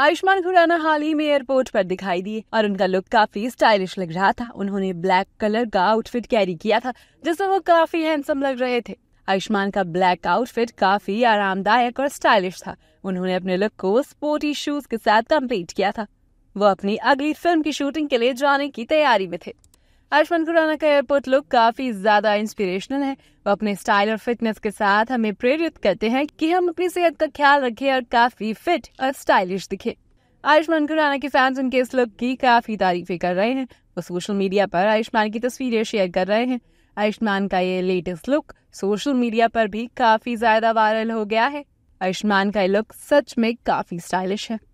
आयुष्मान खुराना हाल ही में एयरपोर्ट पर दिखाई दिए और उनका लुक काफी स्टाइलिश लग रहा था उन्होंने ब्लैक कलर का आउटफिट कैरी किया था जिससे वो काफी हैंडसम लग रहे थे आयुष्मान का ब्लैक आउटफिट काफी आरामदायक और स्टाइलिश था उन्होंने अपने लुक को स्पोर्टी शूज के साथ कम्प्लीट किया था वो अपनी अगली फिल्म की शूटिंग के लिए जाने की तैयारी में थे आयुष्मान खुराना का एयरपोर्ट लुक काफी ज्यादा इंस्पिरेशनल है वो अपने स्टाइल और फिटनेस के साथ हमें प्रेरित करते हैं कि हम अपनी सेहत का ख्याल रखें और काफी फिट और स्टाइलिश दिखे आयुष्मान खुराना के फैंस उनके इस लुक की काफी तारीफें कर रहे हैं वो सोशल मीडिया पर आयुष्मान की तस्वीरें शेयर कर रहे हैं आयुष्मान का ये लेटेस्ट लुक सोशल मीडिया पर भी काफी ज्यादा वायरल हो गया है आयुष्मान का ये लुक सच में काफी स्टाइलिश है